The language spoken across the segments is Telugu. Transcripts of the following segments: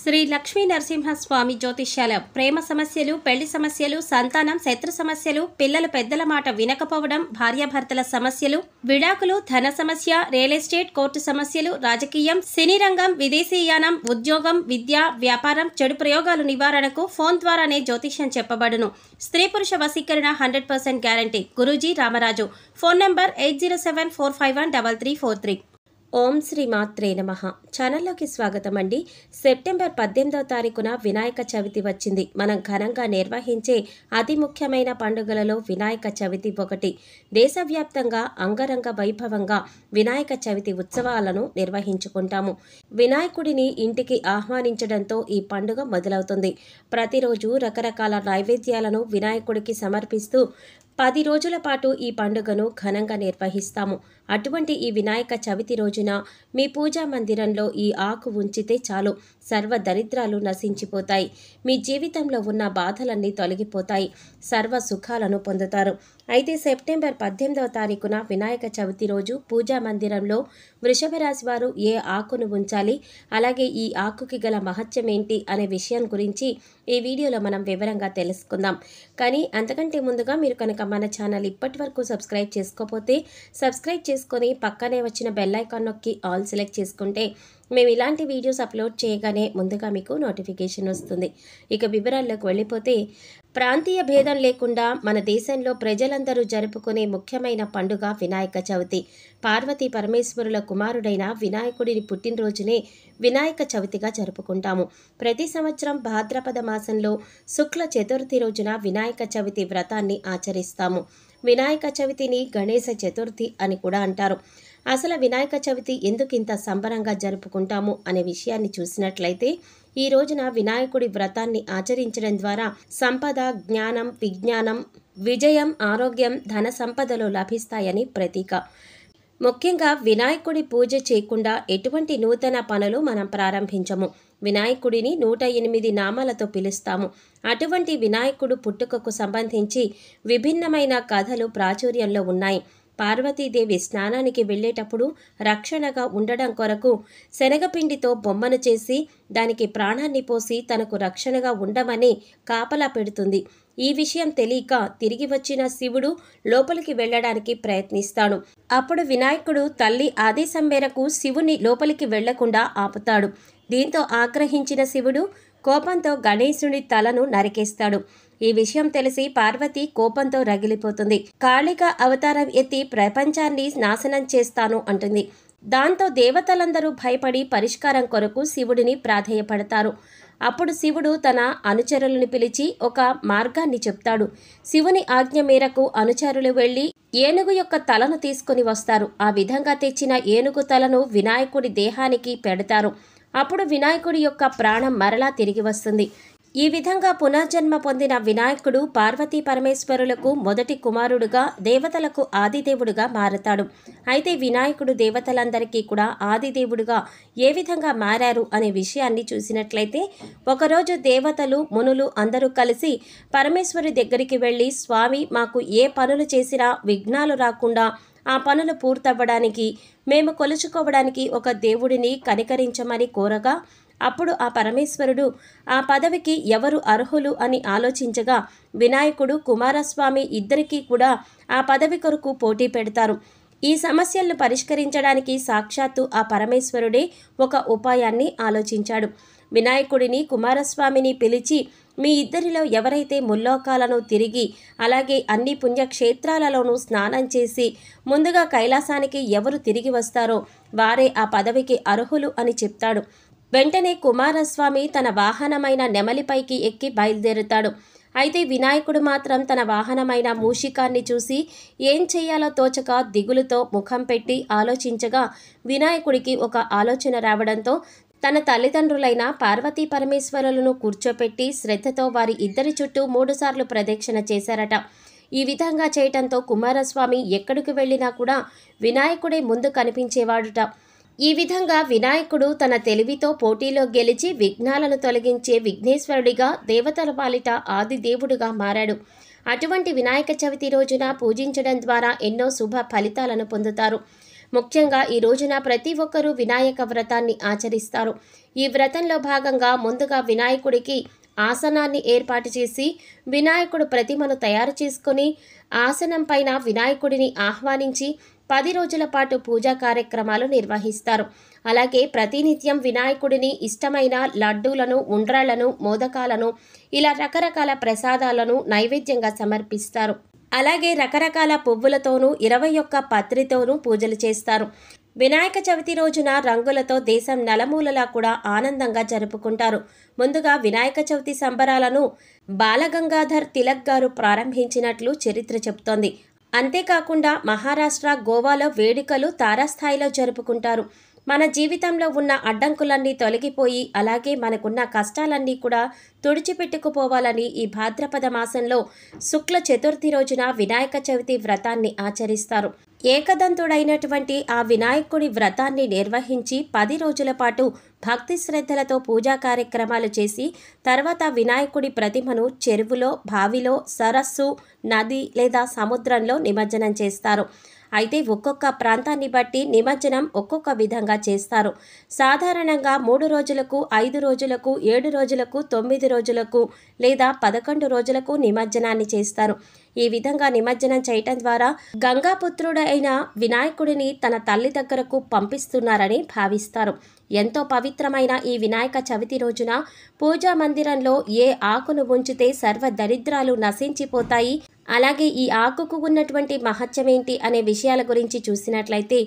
శ్రీ లక్ష్మీ నరసింహస్వామి జ్యోతిష్యాలయం ప్రేమ సమస్యలు పెళ్లి సమస్యలు సంతానం శత్రు సమస్యలు పిల్లలు పెద్దల మాట వినకపోవడం భార్యాభర్తల సమస్యలు విడాకులు ధన సమస్య రియల్ ఎస్టేట్ కోర్టు సమస్యలు రాజకీయం సినీ రంగం విదేశీయానం ఉద్యోగం విద్య వ్యాపారం చెడు ప్రయోగాలు నివారణకు ఫోన్ ద్వారానే జ్యోతిష్యం చెప్పబడును స్త్రీ పురుష వశీకరణ hundred percent guarantee Guruji Ramaraju phone number eight zero seven four five one double three four three ఓం శ్రీ మాత్రే నమ ఛానల్లోకి స్వాగతం అండి సెప్టెంబర్ పద్దెనిమిదవ తారీఖున వినాయక చవితి వచ్చింది మనం ఘనంగా నిర్వహించే అతి ముఖ్యమైన పండుగలలో వినాయక చవితి ఒకటి దేశవ్యాప్తంగా అంగరంగ వైభవంగా వినాయక చవితి ఉత్సవాలను నిర్వహించుకుంటాము వినాయకుడిని ఇంటికి ఆహ్వానించడంతో ఈ పండుగ మొదలవుతుంది ప్రతిరోజు రకరకాల నైవేద్యాలను వినాయకుడికి సమర్పిస్తూ పది రోజుల పాటు ఈ పండుగను ఘనంగా నిర్వహిస్తాము అటువంటి ఈ వినాయక చవితి రోజున మీ పూజా మందిరంలో ఈ ఆకు ఉంచితే చాలు సర్వ దరిద్రాలు నశించిపోతాయి మీ జీవితంలో ఉన్న బాధలన్నీ తొలగిపోతాయి సర్వ సుఖాలను పొందుతారు అయితే సెప్టెంబర్ పద్దెనిమిదవ తారీఖున వినాయక చవితి రోజు పూజా మందిరంలో వృషభ రాశి వారు ఏ ఆకును ఉంచాలి అలాగే ఈ ఆకుకి గల మహత్యం ఏంటి అనే విషయం గురించి ఈ వీడియోలో మనం వివరంగా తెలుసుకుందాం కానీ అంతకంటే ముందుగా మీరు కనుక మన ఛానల్ ఇప్పటి వరకు సబ్స్క్రైబ్ చేసుకోకపోతే సబ్స్క్రైబ్ చేసుకొని పక్కనే వచ్చిన బెల్లైకాన్ నొక్కి ఆల్ సెలెక్ట్ చేసుకుంటే మేము ఇలాంటి వీడియోస్ అప్లోడ్ చేయగానే ముందుగా మీకు నోటిఫికేషన్ వస్తుంది ఇక వివరాల్లోకి వెళ్ళిపోతే ప్రాంతీయ భేదం లేకుండా మన దేశంలో ప్రజలందరూ జరుపుకునే ముఖ్యమైన పండుగ వినాయక చవితి పార్వతీ పరమేశ్వరుల కుమారుడైన వినాయకుడిని పుట్టినరోజునే వినాయక చవితిగా జరుపుకుంటాము ప్రతి సంవత్సరం భాద్రపద మాసంలో శుక్ల చతుర్థి రోజున వినాయక చవితి వ్రతాన్ని ఆచరిస్తాము వినాయక చవితిని గణేశ చతుర్థి అని కూడా అంటారు అసలు వినాయక చవితి ఎందుకు ఇంత సంబరంగా జరుపుకుంటాము అనే విషయాన్ని చూసినట్లయితే ఈ రోజున వినాయకుడి వ్రతాన్ని ఆచరించడం ద్వారా సంపద జ్ఞానం విజ్ఞానం విజయం ఆరోగ్యం ధన సంపదలు లభిస్తాయని ప్రతీక ముఖ్యంగా వినాయకుడి పూజ చేయకుండా ఎటువంటి నూతన పనులు మనం ప్రారంభించము వినాయకుడిని నూట ఎనిమిది నామాలతో పిలుస్తాము అటువంటి వినాయకుడు పుట్టుకకు సంబంధించి విభిన్నమైన కథలు ప్రాచుర్యంలో ఉన్నాయి పార్వతీదేవి స్నానానికి వెళ్ళేటప్పుడు రక్షణగా ఉండడం కొరకు శనగపిండితో బొమ్మను చేసి దానికి ప్రాణాన్ని పోసి తనకు రక్షణగా ఉండమని కాపలా పెడుతుంది ఈ విషయం తెలియక తిరిగి వచ్చిన శివుడు లోపలికి వెళ్ళడానికి ప్రయత్నిస్తాడు అప్పుడు వినాయకుడు తల్లి ఆదేశం మేరకు శివుని లోపలికి వెళ్లకుండా ఆపుతాడు దీంతో ఆగ్రహించిన శివుడు కోపంతో గణేశుని తలను నరికేస్తాడు ఈ విషయం తెలిసి పార్వతి కోపంతో రగిలిపోతుంది కాళిక అవతారం ఎత్తి ప్రపంచాన్ని నాశనం చేస్తాను అంటుంది దాంతో దేవతలందరూ భయపడి పరిష్కారం కొరకు శివుడిని ప్రాధేయపడతారు అప్పుడు శివుడు తన అనుచరులను పిలిచి ఒక మార్గాన్ని చెప్తాడు శివుని ఆజ్ఞ మేరకు అనుచరులు వెళ్ళి ఏనుగు యొక్క తలను తీసుకుని వస్తారు ఆ విధంగా తెచ్చిన ఏనుగు తలను వినాయకుడి దేహానికి పెడతారు అప్పుడు వినాయకుడి యొక్క ప్రాణం మరలా తిరిగి వస్తుంది ఈ విధంగా పునర్జన్మ పొందిన వినాయకుడు పార్వతీ పరమేశ్వరులకు మొదటి కుమారుడుగా దేవతలకు ఆదిదేవుడుగా మారతాడు అయితే వినాయకుడు దేవతలందరికీ కూడా ఆదిదేవుడుగా ఏ విధంగా మారారు అనే విషయాన్ని చూసినట్లయితే ఒకరోజు దేవతలు మునులు అందరూ కలిసి పరమేశ్వరు దగ్గరికి వెళ్ళి స్వామి మాకు ఏ పనులు చేసినా విఘ్నాలు రాకుండా ఆ పనులు పూర్తవ్వడానికి మేము కొలుచుకోవడానికి ఒక దేవుడిని కనికరించమని కోరగా అప్పుడు ఆ పరమేశ్వరుడు ఆ పదవికి ఎవరు అర్హులు అని ఆలోచించగా వినాయకుడు కుమారస్వామి ఇద్దరికీ కూడా ఆ పదవి కొరకు పోటీ పెడతారు ఈ సమస్యలను పరిష్కరించడానికి సాక్షాత్తు ఆ పరమేశ్వరుడే ఒక ఉపాయాన్ని ఆలోచించాడు వినాయకుడిని కుమారస్వామిని పిలిచి మీ ఇద్దరిలో ఎవరైతే ముల్లోకాలను తిరిగి అలాగే అన్ని పుణ్యక్షేత్రాలలోనూ స్నానం చేసి ముందుగా కైలాసానికి ఎవరు తిరిగి వస్తారో వారే ఆ పదవికి అర్హులు అని చెప్తాడు వెంటనే కుమారస్వామి తన వాహనమైన నెమలిపైకి ఎక్కి బయలుదేరుతాడు అయితే వినాయకుడు మాత్రం తన వాహనమైన మూషికాన్ని చూసి ఏం చేయాలో తోచక దిగులుతో ముఖం పెట్టి ఆలోచించగా వినాయకుడికి ఒక ఆలోచన రావడంతో తన తల్లిదండ్రులైన పార్వతీ పరమేశ్వరులను కూర్చోపెట్టి శ్రద్ధతో వారి ఇద్దరి చుట్టూ మూడుసార్లు ప్రదక్షిణ చేశారట ఈ విధంగా చేయటంతో కుమారస్వామి ఎక్కడికి వెళ్ళినా కూడా వినాయకుడే ముందు కనిపించేవాడుట ఈ విధంగా వినాయకుడు తన తెలివితో పోటీలో గెలిచి విఘ్నాలను తొలగించే విఘ్నేశ్వరుడిగా దేవతల పాలిట ఆదిదేవుడుగా మారాడు అటువంటి వినాయక చవితి రోజున పూజించడం ద్వారా ఎన్నో శుభ ఫలితాలను పొందుతారు ముఖ్యంగా ఈ రోజున ప్రతి ఒక్కరూ వినాయక వ్రతాన్ని ఆచరిస్తారు ఈ వ్రతంలో భాగంగా ముందుగా వినాయకుడికి ఆసనాన్ని ఏర్పాటు చేసి వినాయకుడు ప్రతిమను తయారు చేసుకుని ఆసనం పైన వినాయకుడిని ఆహ్వానించి పది రోజుల పాటు పూజా కార్యక్రమాలు నిర్వహిస్తారు అలాగే ప్రతినిత్యం వినాయకుడిని ఇష్టమైన లడ్డూలను ఉండ్రాళ్లను మోదకాలను ఇలా రకరకాల ప్రసాదాలను నైవేద్యంగా సమర్పిస్తారు అలాగే రకరకాల పువ్వులతోనూ ఇరవై ఒక్క పత్రితోనూ పూజలు చేస్తారు వినాయక చవితి రోజున రంగులతో దేశం నలమూలలా కూడా ఆనందంగా జరుపుకుంటారు ముందుగా వినాయక చవితి సంబరాలను బాలగంగాధర్ తిలక్ గారు ప్రారంభించినట్లు చరిత్ర చెబుతోంది అంతేకాకుండా మహారాష్ట్ర గోవాలో వేడుకలు తారాస్థాయిలో జరుపుకుంటారు మన జీవితంలో ఉన్న అడ్డంకులన్నీ తొలగిపోయి అలాగే మనకున్న కష్టాలన్నీ కూడా తుడిచిపెట్టుకుపోవాలని ఈ భాద్రపద మాసంలో శుక్ల చతుర్థి రోజున వినాయక చవితి వ్రతాన్ని ఆచరిస్తారు ఏకదంతుడైనటువంటి ఆ వినాయకుడి వ్రతాన్ని నిర్వహించి పది రోజుల పాటు భక్తి శ్రద్ధలతో పూజా కార్యక్రమాలు చేసి తర్వాత వినాయకుడి ప్రతిమను చెరువులో బావిలో సరస్సు నది లేదా సముద్రంలో నిమజ్జనం చేస్తారు అయితే ఒక్కొక్క ప్రాంతాన్ని బట్టి నిమజ్జనం ఒక్కొక్క విధంగా చేస్తారు సాధారణంగా మూడు రోజులకు ఐదు రోజులకు ఏడు రోజులకు తొమ్మిది రోజులకు లేదా పదకొండు రోజులకు నిమజ్జనాన్ని చేస్తారు ఈ విధంగా నిమజ్జనం చేయటం ద్వారా గంగాపుత్రుడైన వినాయకుడిని తన తల్లి దగ్గరకు పంపిస్తున్నారని భావిస్తారు ఎంతో పవిత్రమైన ఈ వినాయక చవితి రోజున పూజా మందిరంలో ఏ ఆకును ఉంచితే సర్వ దరిద్రాలు నశించిపోతాయి అలాగే ఈ ఆకుకు ఉన్నటువంటి మహత్యమేంటి అనే విషయాల గురించి చూసినట్లయితే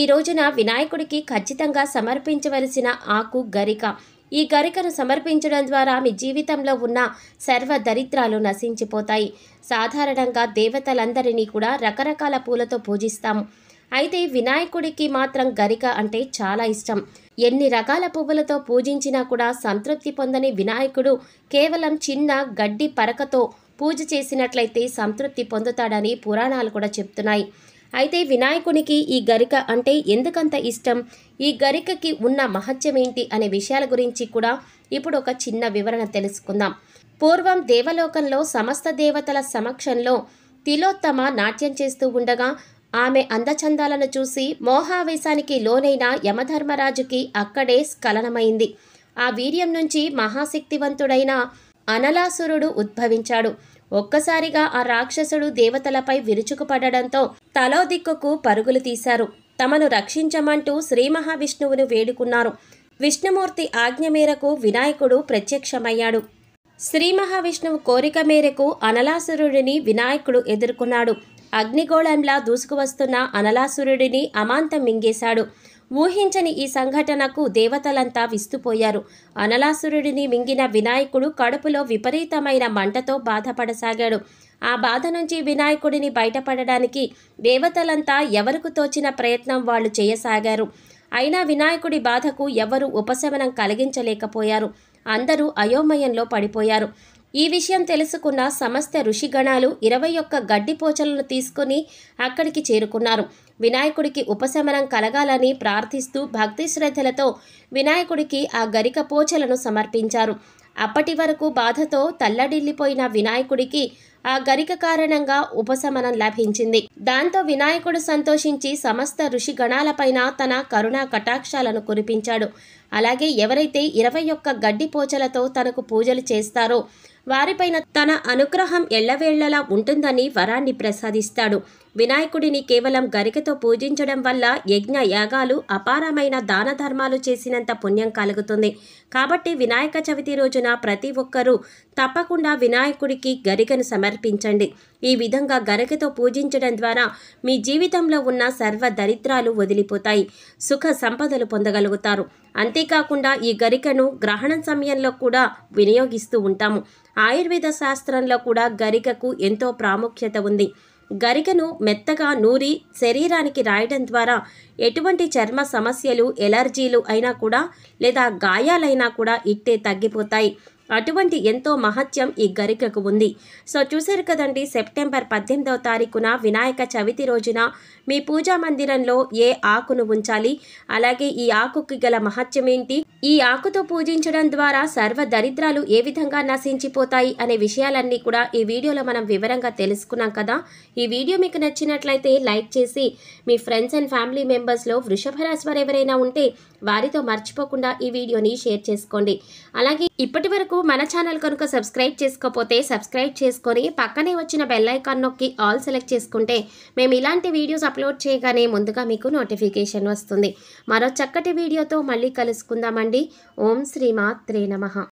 ఈ రోజున వినాయకుడికి ఖచ్చితంగా సమర్పించవలసిన ఆకు గరిక ఈ గరికను సమర్పించడం ద్వారా మీ జీవితంలో ఉన్న సర్వ దరిద్రాలు నశించిపోతాయి సాధారణంగా దేవతలందరినీ కూడా రకరకాల పూలతో పూజిస్తాము అయితే వినాయకుడికి మాత్రం గరిక అంటే చాలా ఇష్టం ఎన్ని రకాల పువ్వులతో పూజించినా కూడా సంతృప్తి పొందని వినాయకుడు కేవలం చిన్న గడ్డి పరకతో పూజ చేసినట్లయితే సంతృప్తి పొందుతాడని పురాణాలు కూడా చెప్తున్నాయి అయితే వినాయకునికి ఈ గరిక అంటే ఎందుకంత ఇష్టం ఈ గరికకి ఉన్న మహత్యం ఏంటి అనే విషయాల గురించి కూడా ఇప్పుడు ఒక చిన్న వివరణ తెలుసుకుందాం పూర్వం దేవలోకంలో సమస్త దేవతల సమక్షంలో తిలోత్తమ నాట్యం చేస్తూ ఉండగా ఆమె అందచందాలను చూసి మోహావేశానికి లోనైన యమధర్మరాజుకి అక్కడే స్ఖలనమైంది ఆ వీర్యం నుంచి మహాశక్తివంతుడైన అనలాసురుడు ఉద్భవించాడు ఒక్కసారిగా ఆ రాక్షసుడు దేవతలపై విరుచుకుపడడంతో తలో దిక్కుకు పరుగులు తీశారు తమను రక్షించమంటూ శ్రీ మహావిష్ణువును వేడుకున్నారు విష్ణుమూర్తి ఆజ్ఞ మేరకు వినాయకుడు ప్రత్యక్షమయ్యాడు శ్రీ మహావిష్ణువు కోరిక మేరకు అనలాసురుడిని వినాయకుడు ఎదుర్కొన్నాడు అగ్నిగోళంలా దూసుకువస్తున్న అనలాసురుడిని అమాంతం మింగేశాడు ఊహించని ఈ సంఘటనకు దేవతలంతా విస్తుపోయారు అనలాసురుడిని మింగిన వినాయకుడు కడుపులో విపరీతమైన మంటతో బాధపడసాగాడు ఆ బాధ నుంచి వినాయకుడిని బయటపడడానికి దేవతలంతా ఎవరికి తోచిన ప్రయత్నం వాళ్ళు చేయసాగారు అయినా వినాయకుడి బాధకు ఎవరు ఉపశమనం కలిగించలేకపోయారు అందరూ అయోమయంలో పడిపోయారు ఈ విషయం తెలుసుకున్న సమస్త ఋషిగణాలు ఇరవై ఒక్క గడ్డిపోచలను తీసుకుని అక్కడికి చేరుకున్నారు వినాయకుడికి ఉపశమనం కలగాలని ప్రార్థిస్తూ భక్తి శ్రద్ధలతో వినాయకుడికి ఆ గరిక పోచలను సమర్పించారు అప్పటి వరకు బాధతో తల్లడిల్లిపోయిన వినాయకుడికి ఆ గరిక కారణంగా ఉపశమనం లభించింది దాంతో వినాయకుడు సంతోషించి సమస్త ఋషి గణాలపైన తన కరుణా కటాక్షాలను కురిపించాడు అలాగే ఎవరైతే ఇరవై ఒక్క గడ్డి పోచలతో తనకు పూజలు చేస్తారో వారిపైన తన అనుగ్రహం ఎల్లవేళ్లలా ఉంటుందని వరాన్ని ప్రసాదిస్తాడు వినాయకుడిని కేవలం గరికతో పూజించడం వల్ల యజ్ఞ యాగాలు అపారమైన దాన ధర్మాలు చేసినంత పుణ్యం కలుగుతుంది కాబట్టి వినాయక చవితి రోజున ప్రతి ఒక్కరూ తప్పకుండా వినాయకుడికి గరికను సమర్పించండి ఈ విధంగా గరికతో పూజించడం ద్వారా మీ జీవితంలో ఉన్న సర్వ దరిద్రాలు వదిలిపోతాయి సుఖ సంపదలు పొందగలుగుతారు అంతేకాకుండా ఈ గరికను గ్రహణం సమయంలో కూడా వినియోగిస్తూ ఉంటాము ఆయుర్వేద శాస్త్రంలో కూడా గరికకు ఎంతో ప్రాముఖ్యత ఉంది గరికను మెత్తగా నూరి శరీరానికి రాయడం ద్వారా ఎటువంటి చర్మ సమస్యలు ఎలర్జీలు అయినా కూడా లేదా గాయాలైనా కూడా ఇట్టే తగ్గిపోతాయి అటువంటి ఎంతో మహత్యం ఈ గరికకు ఉంది సో చూశారు కదండి సెప్టెంబర్ పద్దెనిమిదవ తారీఖున వినాయక చవితి రోజున మీ పూజా మందిరంలో ఏ ఆకును ఉంచాలి అలాగే ఈ ఆకుకి గల మహత్యం ఏంటి ఈ ఆకుతో పూజించడం ద్వారా సర్వ దరిద్రాలు ఏ విధంగా నశించిపోతాయి అనే విషయాలన్నీ కూడా ఈ వీడియోలో మనం వివరంగా తెలుసుకున్నాం కదా ఈ వీడియో మీకు నచ్చినట్లయితే లైక్ చేసి మీ ఫ్రెండ్స్ అండ్ ఫ్యామిలీ మెంబర్స్లో వృషభ రాశి వారు ఎవరైనా ఉంటే వారితో మర్చిపోకుండా ఈ వీడియోని షేర్ చేసుకోండి అలాగే ఇప్పటి వరకు మన ఛానల్ కనుక సబ్స్క్రైబ్ చేసుకోకపోతే సబ్స్క్రైబ్ చేసుకొని పక్కనే వచ్చిన బెల్ ఐకాన్ నొక్కి ఆల్ సెలెక్ట్ చేసుకుంటే మేము ఇలాంటి వీడియోస్ అప్లోడ్ చేయగానే ముందుగా మీకు నోటిఫికేషన్ వస్తుంది మరో చక్కటి వీడియోతో మళ్ళీ కలుసుకుందామండి ఓం శ్రీ మాత్రే నమ